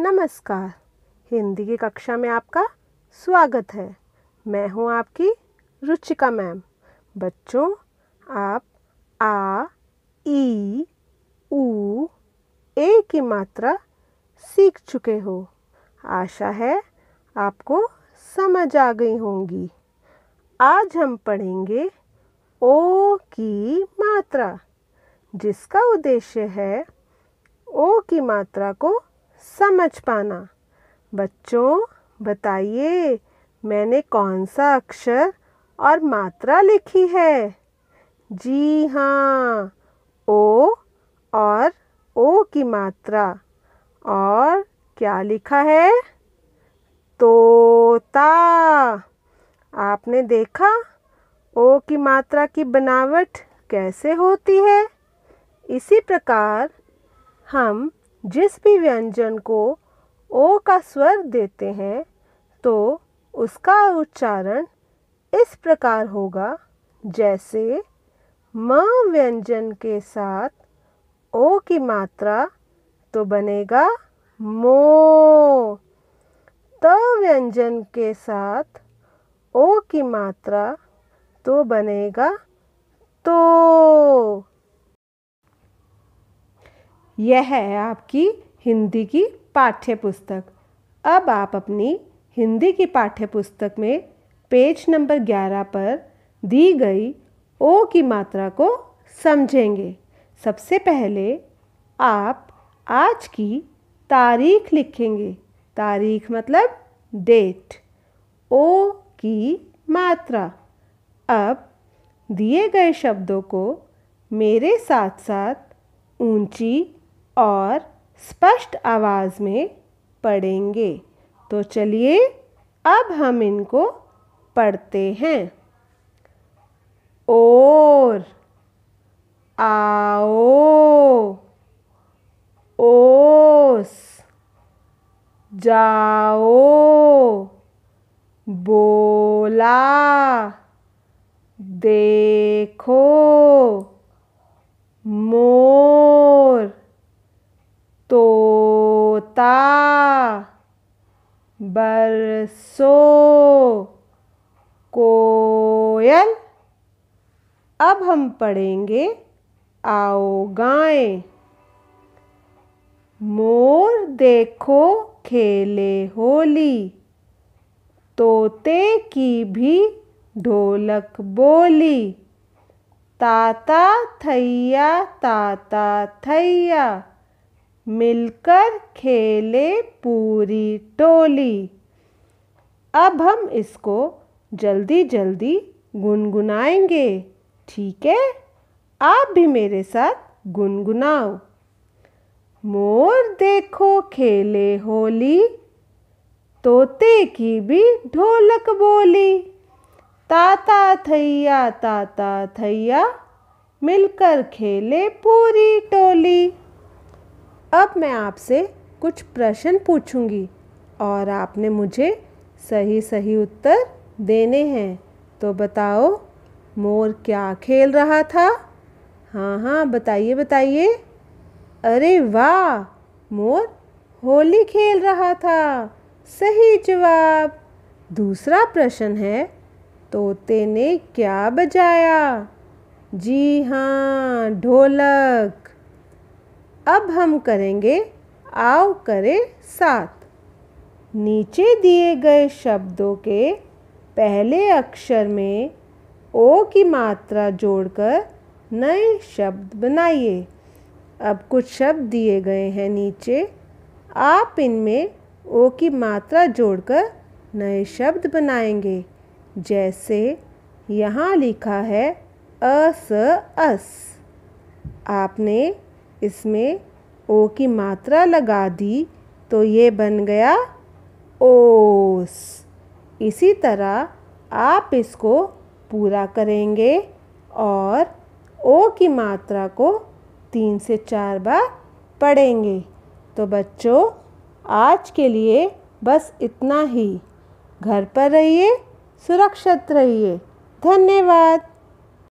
नमस्कार हिंदी की कक्षा में आपका स्वागत है मैं हूं आपकी रुचिका मैम बच्चों आप आ ई ऊ ए की मात्रा सीख चुके हो आशा है आपको समझ आ गई होंगी आज हम पढ़ेंगे ओ की मात्रा जिसका उद्देश्य है ओ की मात्रा को समझ पाना बच्चों बताइए मैंने कौन सा अक्षर और मात्रा लिखी है जी हाँ ओ और ओ की मात्रा और क्या लिखा है तोता आपने देखा ओ की मात्रा की बनावट कैसे होती है इसी प्रकार हम जिस भी व्यंजन को ओ का स्वर देते हैं तो उसका उच्चारण इस प्रकार होगा जैसे म व्यंजन के साथ ओ की मात्रा तो बनेगा मो त व्यंजन के साथ ओ की मात्रा तो बनेगा तो यह है आपकी हिंदी की पाठ्य पुस्तक अब आप अपनी हिंदी की पाठ्य पुस्तक में पेज नंबर 11 पर दी गई ओ की मात्रा को समझेंगे सबसे पहले आप आज की तारीख लिखेंगे तारीख मतलब डेट ओ की मात्रा अब दिए गए शब्दों को मेरे साथ साथ ऊंची और स्पष्ट आवाज़ में पढ़ेंगे तो चलिए अब हम इनको पढ़ते हैं और आओ ओस जाओ बोला देखो सो कोयल अब हम पढ़ेंगे आओ गाएं मोर देखो खेले होली तोते की भी ढोलक बोली ताता थैया ताता थैया मिलकर खेले पूरी टोली अब हम इसको जल्दी जल्दी गुनगुनाएंगे ठीक है आप भी मेरे साथ गुनगुनाओ मोर देखो खेले होली तोते की भी ढोलक बोली ताता थैया ताता थैया मिलकर खेले पूरी टोली अब मैं आपसे कुछ प्रश्न पूछूंगी और आपने मुझे सही सही उत्तर देने हैं तो बताओ मोर क्या खेल रहा था हाँ हाँ बताइए बताइए अरे वाह मोर होली खेल रहा था सही जवाब दूसरा प्रश्न है तोते ने क्या बजाया जी हाँ ढोलक अब हम करेंगे आओ करे साथ नीचे दिए गए शब्दों के पहले अक्षर में ओ की मात्रा जोड़कर नए शब्द बनाइए अब कुछ शब्द दिए गए हैं नीचे आप इनमें ओ की मात्रा जोड़कर नए शब्द बनाएंगे जैसे यहाँ लिखा है अस अस आपने इसमें ओ की मात्रा लगा दी तो ये बन गया ओस इसी तरह आप इसको पूरा करेंगे और ओ की मात्रा को तीन से चार बार पढ़ेंगे तो बच्चों आज के लिए बस इतना ही घर पर रहिए सुरक्षित रहिए धन्यवाद